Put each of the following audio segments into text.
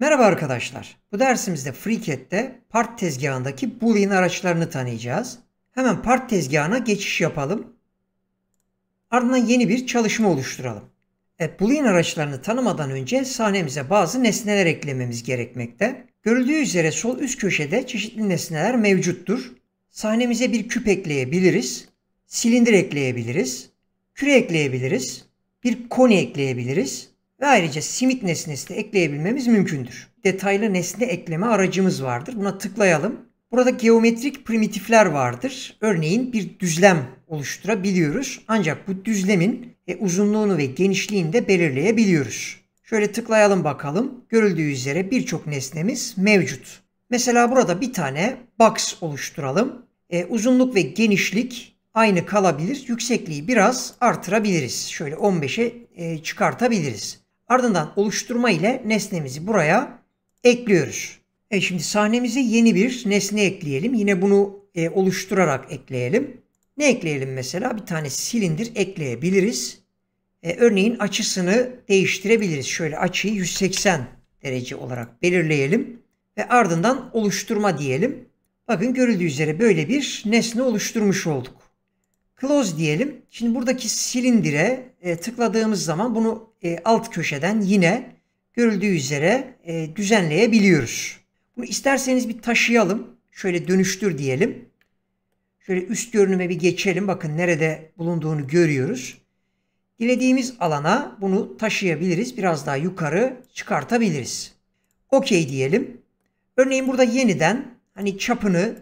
Merhaba arkadaşlar. Bu dersimizde FreeCAD'de part tezgahındaki Boolean araçlarını tanıyacağız. Hemen part tezgahına geçiş yapalım. Ardından yeni bir çalışma oluşturalım. Evet, Boolean araçlarını tanımadan önce sahnemize bazı nesneler eklememiz gerekmekte. Görüldüğü üzere sol üst köşede çeşitli nesneler mevcuttur. Sahnemize bir küp ekleyebiliriz. Silindir ekleyebiliriz. Küre ekleyebiliriz. Bir koni ekleyebiliriz ve ayrıca simit nesnesi de ekleyebilmemiz mümkündür. Detaylı nesne ekleme aracımız vardır. Buna tıklayalım. Burada geometrik primitifler vardır. Örneğin bir düzlem oluşturabiliyoruz. Ancak bu düzlemin e, uzunluğunu ve genişliğini de belirleyebiliyoruz. Şöyle tıklayalım bakalım. Görüldüğü üzere birçok nesnemiz mevcut. Mesela burada bir tane box oluşturalım. E, uzunluk ve genişlik aynı kalabilir. Yüksekliği biraz artırabiliriz. Şöyle 15'e e, çıkartabiliriz. Ardından oluşturma ile nesnemizi buraya ekliyoruz. E şimdi sahnemize yeni bir nesne ekleyelim. Yine bunu e, oluşturarak ekleyelim. Ne ekleyelim mesela? Bir tane silindir ekleyebiliriz. E, örneğin açısını değiştirebiliriz. Şöyle açıyı 180 derece olarak belirleyelim. Ve ardından oluşturma diyelim. Bakın görüldüğü üzere böyle bir nesne oluşturmuş olduk. Close diyelim. Şimdi buradaki silindire e, tıkladığımız zaman bunu e, alt köşeden yine görüldüğü üzere e, düzenleyebiliyoruz. Bunu isterseniz bir taşıyalım. Şöyle dönüştür diyelim. Şöyle üst görünüme bir geçelim. Bakın nerede bulunduğunu görüyoruz. Dilediğimiz alana bunu taşıyabiliriz. Biraz daha yukarı çıkartabiliriz. Okey diyelim. Örneğin burada yeniden hani çapını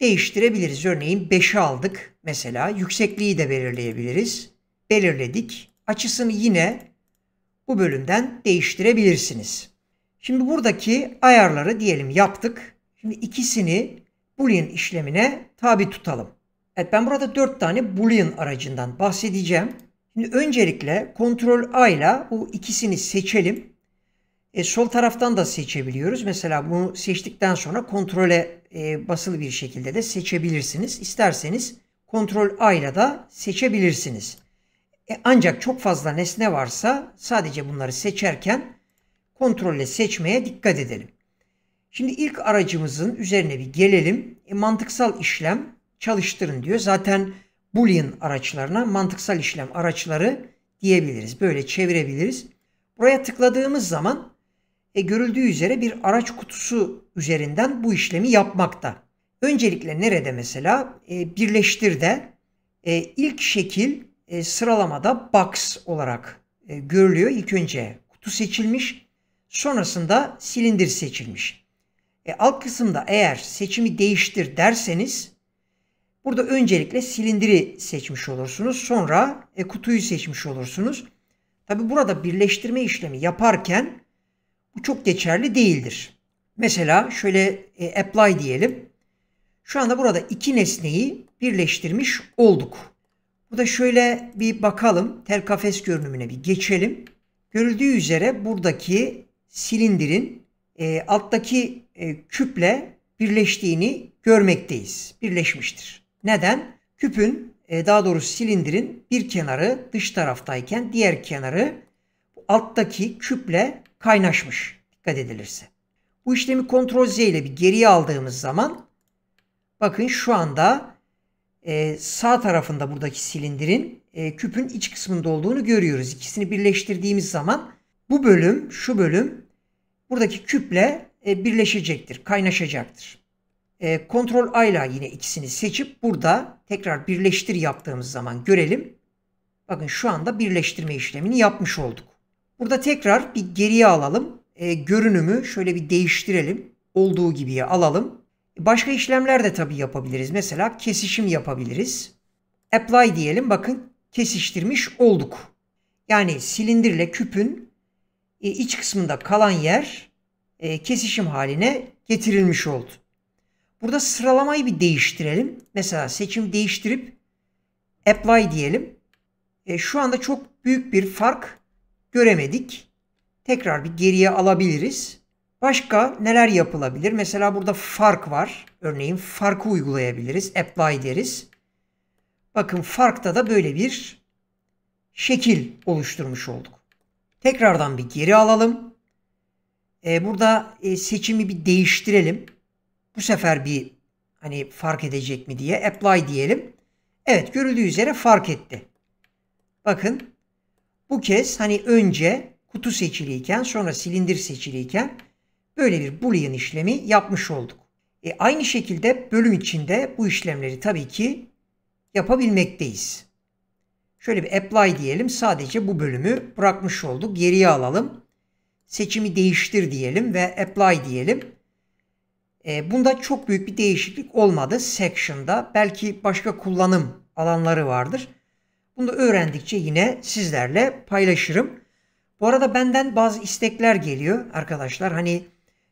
değiştirebiliriz. Örneğin 5'i aldık mesela yüksekliği de belirleyebiliriz. Belirledik. Açısını yine bu bölümden değiştirebilirsiniz. Şimdi buradaki ayarları diyelim yaptık. Şimdi ikisini boolean işlemine tabi tutalım. Evet ben burada 4 tane boolean aracından bahsedeceğim. Şimdi öncelikle Ctrl A ile bu ikisini seçelim. E, sol taraftan da seçebiliyoruz. Mesela bunu seçtikten sonra kontrole e, basılı bir şekilde de seçebilirsiniz. İsterseniz kontrol A ile de seçebilirsiniz. E, ancak çok fazla nesne varsa sadece bunları seçerken kontrolle seçmeye dikkat edelim. Şimdi ilk aracımızın üzerine bir gelelim. E, mantıksal işlem çalıştırın diyor. Zaten Boolean araçlarına mantıksal işlem araçları diyebiliriz. Böyle çevirebiliriz. Buraya tıkladığımız zaman e, görüldüğü üzere bir araç kutusu üzerinden bu işlemi yapmakta. Öncelikle nerede mesela? E, birleştir e, ilk şekil e, sıralamada box olarak e, görülüyor. İlk önce kutu seçilmiş, sonrasında silindir seçilmiş. E, alt kısımda eğer seçimi değiştir derseniz burada öncelikle silindiri seçmiş olursunuz. Sonra e, kutuyu seçmiş olursunuz. Tabi burada birleştirme işlemi yaparken bu çok geçerli değildir. Mesela şöyle e, apply diyelim. Şu anda burada iki nesneyi birleştirmiş olduk. Bu da şöyle bir bakalım. Tel kafes görünümüne bir geçelim. Görüldüğü üzere buradaki silindirin e, alttaki e, küple birleştiğini görmekteyiz. Birleşmiştir. Neden? Küpün e, daha doğrusu silindirin bir kenarı dış taraftayken diğer kenarı alttaki küple kaynaşmış dikkat edilirse. Bu işlemi kontrol Z ile bir geriye aldığımız zaman bakın şu anda e, sağ tarafında buradaki silindirin e, küpün iç kısmında olduğunu görüyoruz. İkisini birleştirdiğimiz zaman bu bölüm şu bölüm buradaki küple e, birleşecektir, kaynaşacaktır. E, Ctrl A ile yine ikisini seçip burada tekrar birleştir yaptığımız zaman görelim. Bakın şu anda birleştirme işlemini yapmış olduk. Burada tekrar bir geriye alalım. E, görünümü şöyle bir değiştirelim. Olduğu gibiye alalım. Başka işlemler de tabii yapabiliriz. Mesela kesişim yapabiliriz. Apply diyelim. Bakın kesiştirmiş olduk. Yani silindirle küpün e, iç kısmında kalan yer e, kesişim haline getirilmiş oldu. Burada sıralamayı bir değiştirelim. Mesela seçim değiştirip apply diyelim. E, şu anda çok büyük bir fark göremedik. Tekrar bir geriye alabiliriz. Başka neler yapılabilir? Mesela burada fark var. Örneğin farkı uygulayabiliriz. Apply deriz. Bakın farkta da böyle bir şekil oluşturmuş olduk. Tekrardan bir geri alalım. E, burada e, seçimi bir değiştirelim. Bu sefer bir hani fark edecek mi diye apply diyelim. Evet görüldüğü üzere fark etti. Bakın bu kez hani önce kutu seçiliyken sonra silindir seçiliyken böyle bir boolean işlemi yapmış olduk. E aynı şekilde bölüm içinde bu işlemleri tabii ki yapabilmekteyiz. Şöyle bir apply diyelim. Sadece bu bölümü bırakmış olduk. Geriye alalım. Seçimi değiştir diyelim ve apply diyelim. E, bunda çok büyük bir değişiklik olmadı section'da. Belki başka kullanım alanları vardır. Bunu da öğrendikçe yine sizlerle paylaşırım. Bu arada benden bazı istekler geliyor arkadaşlar. Hani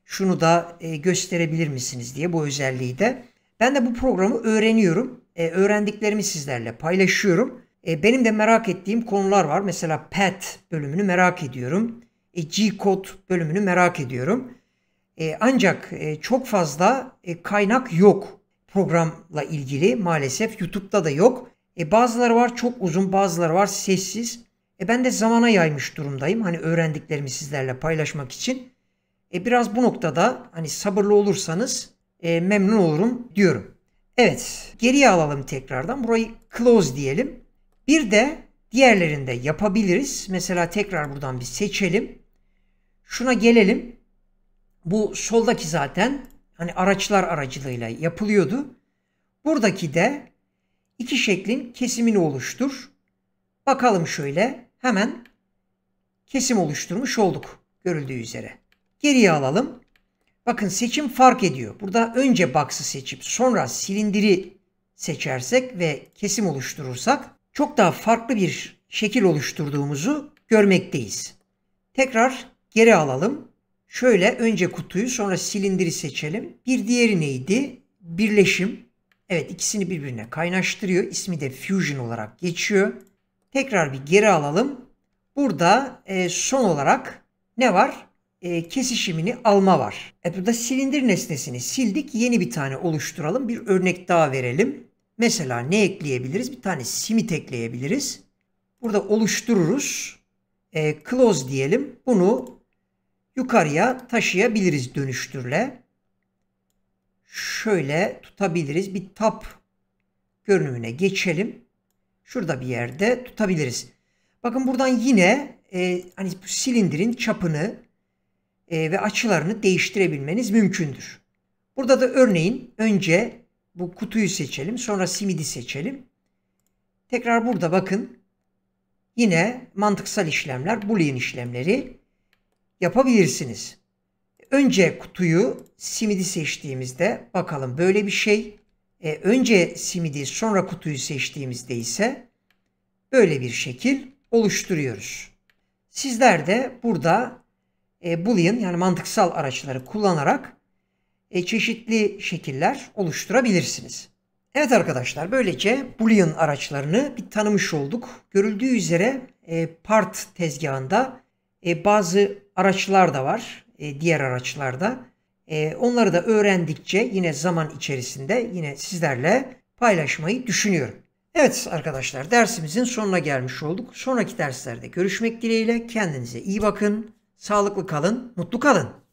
şunu da e, gösterebilir misiniz diye bu özelliği de. Ben de bu programı öğreniyorum. E, öğrendiklerimi sizlerle paylaşıyorum. E, benim de merak ettiğim konular var. Mesela PET bölümünü merak ediyorum. G-Code bölümünü merak ediyorum. ancak çok fazla kaynak yok programla ilgili maalesef YouTube'da da yok. E bazıları var çok uzun, bazıları var sessiz. E ben de zamana yaymış durumdayım. Hani öğrendiklerimi sizlerle paylaşmak için. E biraz bu noktada hani sabırlı olursanız e, memnun olurum diyorum. Evet, geriye alalım tekrardan. Burayı close diyelim. Bir de diğerlerinde yapabiliriz. Mesela tekrar buradan bir seçelim. Şuna gelelim. Bu soldaki zaten hani araçlar aracılığıyla yapılıyordu. Buradaki de iki şeklin kesimini oluştur. Bakalım şöyle hemen kesim oluşturmuş olduk görüldüğü üzere. Geriye alalım. Bakın seçim fark ediyor. Burada önce box'ı seçip sonra silindiri seçersek ve kesim oluşturursak çok daha farklı bir şekil oluşturduğumuzu görmekteyiz. Tekrar geri alalım. Şöyle önce kutuyu sonra silindiri seçelim. Bir diğeri neydi? Birleşim. Evet ikisini birbirine kaynaştırıyor. İsmi de Fusion olarak geçiyor. Tekrar bir geri alalım. Burada e, son olarak ne var? E, kesişimini alma var. E, burada silindir nesnesini sildik. Yeni bir tane oluşturalım. Bir örnek daha verelim. Mesela ne ekleyebiliriz? Bir tane simit ekleyebiliriz. Burada oluştururuz. E, close diyelim. Bunu yukarıya taşıyabiliriz dönüştürle şöyle tutabiliriz. Bir tab görünümüne geçelim. Şurada bir yerde tutabiliriz. Bakın buradan yine e, hani bu silindirin çapını e, ve açılarını değiştirebilmeniz mümkündür. Burada da örneğin önce bu kutuyu seçelim. Sonra simidi seçelim. Tekrar burada bakın. Yine mantıksal işlemler, boolean işlemleri yapabilirsiniz. Önce kutuyu simidi seçtiğimizde bakalım böyle bir şey. E, önce simidi sonra kutuyu seçtiğimizde ise böyle bir şekil oluşturuyoruz. Sizler de burada e, boolean yani mantıksal araçları kullanarak e, çeşitli şekiller oluşturabilirsiniz. Evet arkadaşlar böylece boolean araçlarını bir tanımış olduk. Görüldüğü üzere e, part tezgahında e, bazı araçlar da var e, diğer araçlarda. E, onları da öğrendikçe yine zaman içerisinde yine sizlerle paylaşmayı düşünüyorum. Evet arkadaşlar dersimizin sonuna gelmiş olduk. Sonraki derslerde görüşmek dileğiyle kendinize iyi bakın, sağlıklı kalın, mutlu kalın.